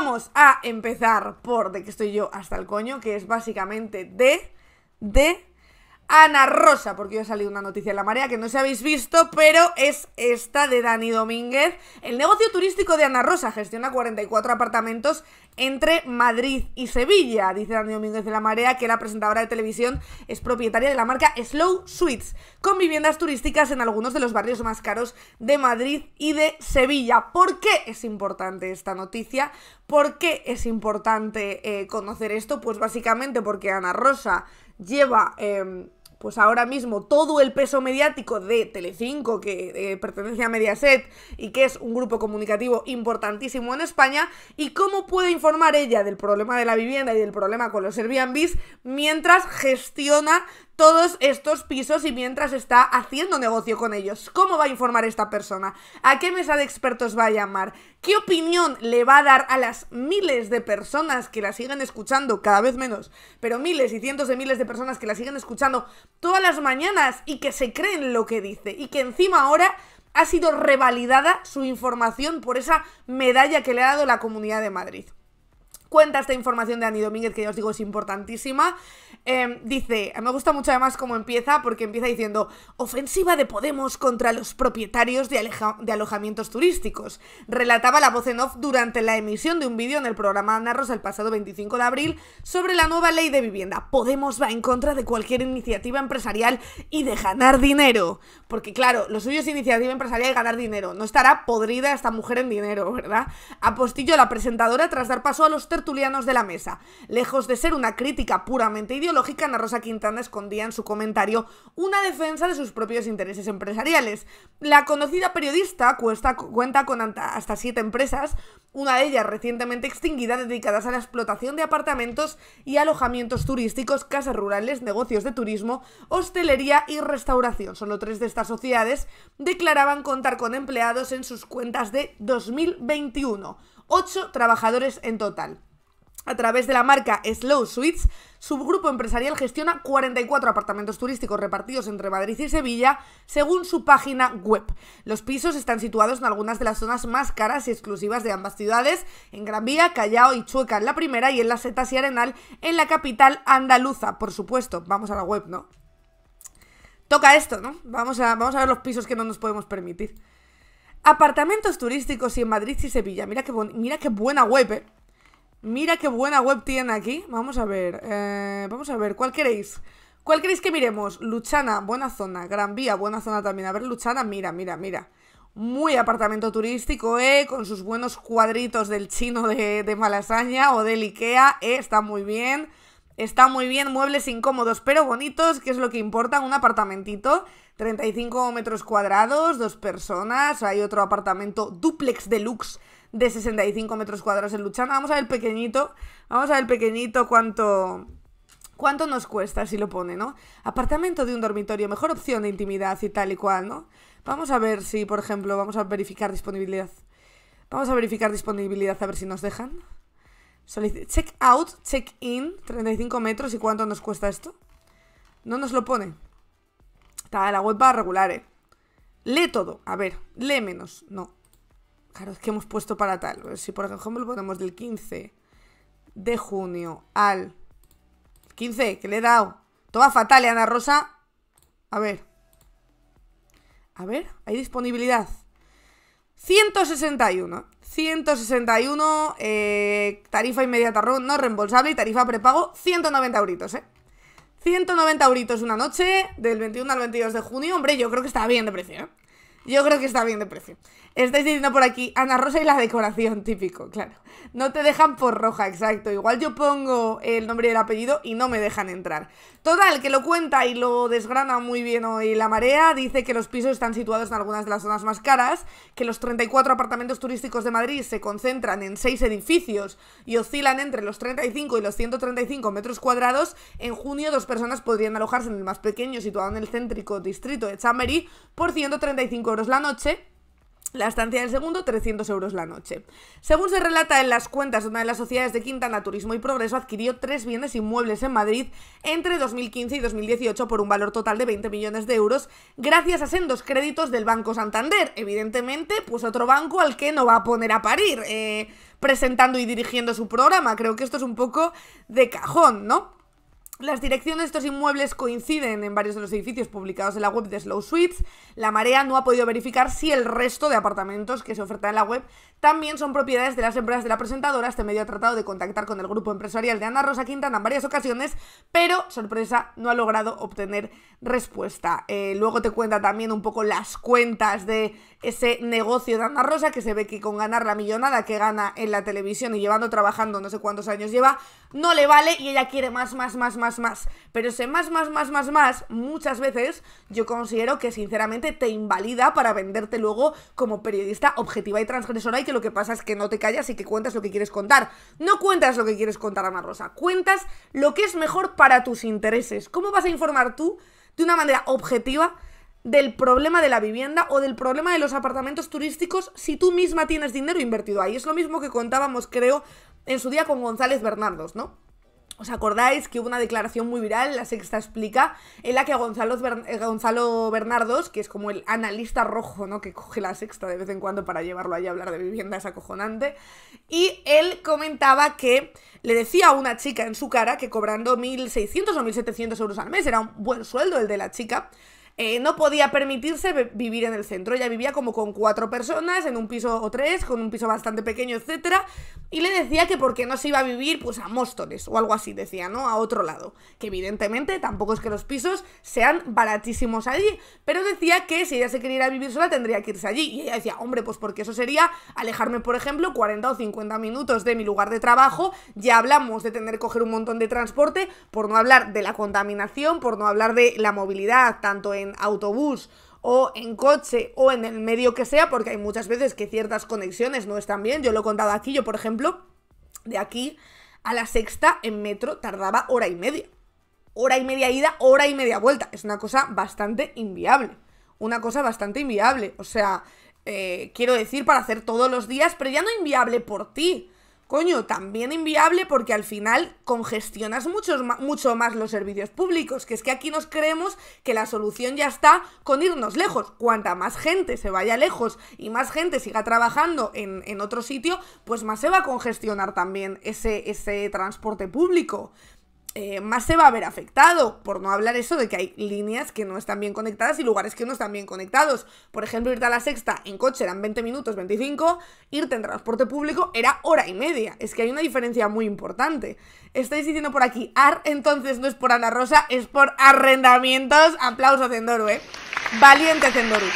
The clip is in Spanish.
Vamos a empezar por de que estoy yo hasta el coño, que es básicamente de, de Ana Rosa, porque hoy ha salido una noticia en la marea que no se habéis visto, pero es esta de Dani Domínguez. El negocio turístico de Ana Rosa gestiona 44 apartamentos entre Madrid y Sevilla. Dice Dani Domínguez de la marea que la presentadora de televisión es propietaria de la marca Slow Suites, con viviendas turísticas en algunos de los barrios más caros de Madrid y de Sevilla. ¿Por qué es importante esta noticia? ¿Por qué es importante eh, conocer esto? Pues básicamente porque Ana Rosa lleva... Em, pues ahora mismo todo el peso mediático de Telecinco, que eh, pertenece a Mediaset y que es un grupo comunicativo importantísimo en España, y cómo puede informar ella del problema de la vivienda y del problema con los Airbnb mientras gestiona todos estos pisos y mientras está haciendo negocio con ellos. ¿Cómo va a informar esta persona? ¿A qué mesa de expertos va a llamar? ¿Qué opinión le va a dar a las miles de personas que la siguen escuchando, cada vez menos, pero miles y cientos de miles de personas que la siguen escuchando todas las mañanas y que se creen lo que dice y que encima ahora ha sido revalidada su información por esa medalla que le ha dado la Comunidad de Madrid? Cuenta esta información de Ani Domínguez, que ya os digo es importantísima. Em, dice, me gusta mucho además cómo empieza, porque empieza diciendo, ofensiva de Podemos contra los propietarios de, alojamientos turísticos. Relataba la voz en off durante la emisión de un vídeo en el programa Narros el pasado 25 de abril sobre la nueva ley de vivienda. Podemos va en contra de cualquier iniciativa empresarial y de ganar dinero. Porque claro, lo suyo es iniciativa empresarial y ganar dinero. No estará podrida esta mujer en dinero, ¿verdad? Apostillo la presentadora tras dar paso a los Tulianos de la mesa. Lejos de ser una crítica puramente ideológica, Ana Rosa Quintana escondía en su comentario una defensa de sus propios intereses empresariales. La conocida periodista cuenta con hasta siete empresas, una de ellas recientemente extinguida, dedicadas a la explotación de apartamentos y alojamientos turísticos, casas rurales, negocios de turismo, hostelería y restauración. Solo tres de estas sociedades declaraban contar con empleados en sus cuentas de 2021, ocho trabajadores en total. A través de la marca Slow Suites, su grupo empresarial gestiona 44 apartamentos turísticos repartidos entre Madrid y Sevilla, según su página web. Los pisos están situados en algunas de las zonas más caras y exclusivas de ambas ciudades, en Gran Vía, Callao y Chueca en la primera y en Las Setas y Arenal en la capital andaluza, por supuesto. Vamos a la web, ¿no? Toca esto, ¿no? Vamos a, vamos a ver los pisos que no nos podemos permitir. Apartamentos turísticos y en Madrid y Sevilla. Mira qué, mira qué buena web, ¿eh? Mira qué buena web tiene aquí. Vamos a ver. Eh, vamos a ver. ¿Cuál queréis? ¿Cuál queréis que miremos? Luchana, buena zona. Gran Vía, buena zona también. A ver, Luchana, mira, mira, mira. Muy apartamento turístico, ¿eh? Con sus buenos cuadritos del chino de, de Malasaña o del Ikea, ¿eh? Está muy bien. Está muy bien, muebles incómodos pero bonitos, ¿Qué es lo que importa, un apartamentito, 35 metros cuadrados, dos personas, hay otro apartamento duplex deluxe de 65 metros cuadrados en Luchana. Vamos a ver el pequeñito, vamos a ver el pequeñito cuánto, ¿Cuánto nos cuesta si lo pone, no? Apartamento de un dormitorio, mejor opción de intimidad y tal y cual, ¿no? Vamos a ver si, por ejemplo, vamos a verificar disponibilidad. Vamos a verificar disponibilidad a ver si nos dejan. Check out, check in, 35 metros. ¿Y cuánto nos cuesta esto? No nos lo pone. Está, la web va regular, ¿eh? Lee todo. A ver, lee menos. No. Claro, es que hemos puesto para tal. Pues si por ejemplo ponemos del 15 de junio al 15, que le he dado. Toma fatal, ¿eh, Ana Rosa. A ver. A ver, hay disponibilidad. 161. 161, eh, tarifa inmediata no reembolsable y tarifa prepago, 190 euritos, ¿eh? 190 euritos una noche, del 21 al 22 de junio. Hombre, yo creo que está bien de precio, ¿eh? Yo creo que está bien de precio. Estáis diciendo por aquí, Ana Rosa y la decoración, típico, claro. No te dejan por roja, exacto. Igual yo pongo el nombre y el apellido y no me dejan entrar. Total, que lo cuenta y lo desgrana muy bien hoy la marea. Dice que los pisos están situados en algunas de las zonas más caras, que los 34 apartamentos turísticos de Madrid se concentran en 6 edificios y oscilan entre los 35 y los 135 metros cuadrados. En junio, dos personas podrían alojarse en el más pequeño, situado en el céntrico distrito de Chamberí por 135 euros la noche la estancia del segundo, 300 euros la noche. Según se relata en las cuentas una de las sociedades de Quintana Turismo y Progreso, adquirió tres bienes inmuebles en Madrid entre 2015 y 2018 por un valor total de 20 millones de euros, gracias a sendos créditos del Banco Santander. Evidentemente, pues otro banco al que no va a poner a parir, eh, presentando y dirigiendo su programa. Creo que esto es un poco de cajón, ¿no? Las direcciones de estos inmuebles coinciden en varios de los edificios publicados en la web de Slow Suites. La Marea no ha podido verificar si el resto de apartamentos que se ofertan en la web también son propiedades de las empresas de la presentadora. Este medio ha tratado de contactar con el grupo empresarial de Ana Rosa Quintana en varias ocasiones, pero, sorpresa, no ha logrado obtener respuesta. Eh, luego te cuenta también un poco las cuentas de ese negocio de Ana Rosa, que se ve que con ganar la millonada que gana en la televisión y llevando trabajando no sé cuántos años lleva, no le vale y ella quiere más, más, más, más más Pero ese más más más más más muchas veces yo considero que sinceramente te invalida para venderte luego como periodista objetiva y transgresora y que lo que pasa es que no te callas y que cuentas lo que quieres contar. No cuentas lo que quieres contar, Ana Rosa. Cuentas lo que es mejor para tus intereses. ¿Cómo vas a informar tú de una manera objetiva? del problema de la vivienda o del problema de los apartamentos turísticos si tú misma tienes dinero invertido ahí. Es lo mismo que contábamos, creo, en su día con González Bernardos, ¿no? ¿Os acordáis que hubo una declaración muy viral, la sexta explica, en la que Gonzalo, eh, Gonzalo Bernardos, que es como el analista rojo, ¿no? Que coge la sexta de vez en cuando para llevarlo ahí a hablar de viviendas acojonante. Y él comentaba que le decía a una chica en su cara que cobrando 1.600 o 1.700 euros al mes, era un buen sueldo el de la chica, eh, no podía permitirse vivir en el centro. Ella vivía como con cuatro personas, en un piso o tres, con un piso bastante pequeño, etcétera Y le decía que porque no se iba a vivir, pues a Móstoles o algo así, decía, ¿no? A otro lado. Que evidentemente tampoco es que los pisos sean baratísimos allí, pero decía que si ella se quería vivir sola tendría que irse allí. Y ella decía, hombre, pues porque eso sería alejarme, por ejemplo, 40 o 50 minutos de mi lugar de trabajo. Ya hablamos de tener que coger un montón de transporte, por no hablar de la contaminación, por no hablar de la movilidad, tanto en autobús o en coche o en el medio que sea, porque hay muchas veces que ciertas conexiones no están bien. Yo lo he contado aquí, yo por ejemplo, de aquí a la sexta en metro tardaba hora y media. Hora y media ida, hora y media vuelta. Es una cosa bastante inviable. Una cosa bastante inviable. O sea, eh, quiero decir, para hacer todos los días, pero ya no inviable por ti coño, también inviable porque al final congestionas mucho más los servicios públicos, que es que aquí nos creemos que la solución ya está con irnos lejos. Cuanta más gente se vaya lejos y más gente siga trabajando en, otro sitio, pues más se va a congestionar también ese transporte público. Eh, más se va a ver afectado, por no hablar eso de que hay líneas que no están bien conectadas y lugares que no están bien conectados. Por ejemplo, irte a la sexta en coche eran 20 minutos, 25, irte en transporte público era hora y media. Es que hay una diferencia muy importante. Estáis diciendo por aquí, AR entonces no es por Ana Rosa, es por arrendamientos. Aplausos, Zendoru, ¿eh? Valiente Zendoru.